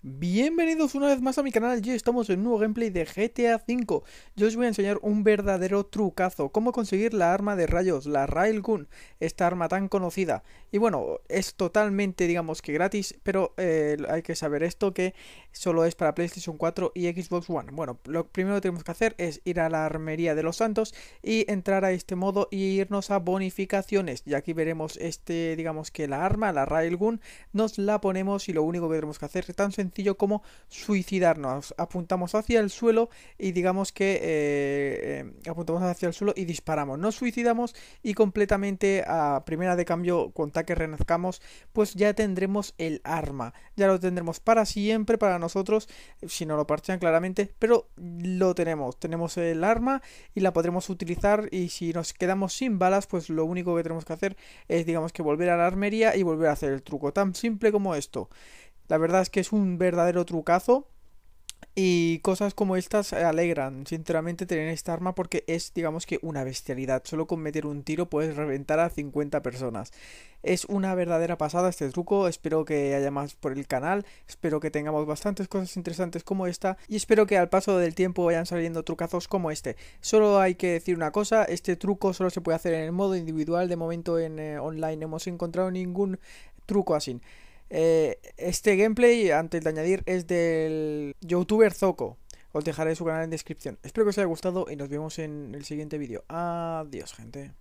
Bienvenidos una vez más a mi canal, yo estamos en un nuevo gameplay de GTA V Yo os voy a enseñar un verdadero trucazo, cómo conseguir la arma de rayos, la Railgun, esta arma tan conocida Y bueno, es totalmente digamos que gratis, pero eh, hay que saber esto que solo es para PlayStation 4 y Xbox One Bueno, lo primero que tenemos que hacer es ir a la armería de los santos y entrar a este modo y irnos a bonificaciones Y aquí veremos este digamos que la arma, la Railgun, nos la ponemos y lo único que tenemos que hacer es tan sencillo sencillo como suicidarnos. Apuntamos hacia el suelo y digamos que eh, eh, apuntamos hacia el suelo y disparamos. Nos suicidamos y completamente a primera de cambio, cuenta que renazcamos, pues ya tendremos el arma. Ya lo tendremos para siempre, para nosotros, si no lo partían claramente, pero lo tenemos. Tenemos el arma y la podremos utilizar y si nos quedamos sin balas, pues lo único que tenemos que hacer es digamos que volver a la armería y volver a hacer el truco. Tan simple como esto. La verdad es que es un verdadero trucazo. Y cosas como estas alegran, sinceramente, tener esta arma porque es, digamos que, una bestialidad. Solo con meter un tiro puedes reventar a 50 personas. Es una verdadera pasada este truco, espero que haya más por el canal, espero que tengamos bastantes cosas interesantes como esta y espero que al paso del tiempo vayan saliendo trucazos como este. Solo hay que decir una cosa, este truco solo se puede hacer en el modo individual, de momento en eh, online hemos encontrado ningún truco así. Eh, este gameplay, antes de añadir, es del youtuber Zoco. Os dejaré su canal en descripción. Espero que os haya gustado y nos vemos en el siguiente vídeo. Adiós, gente.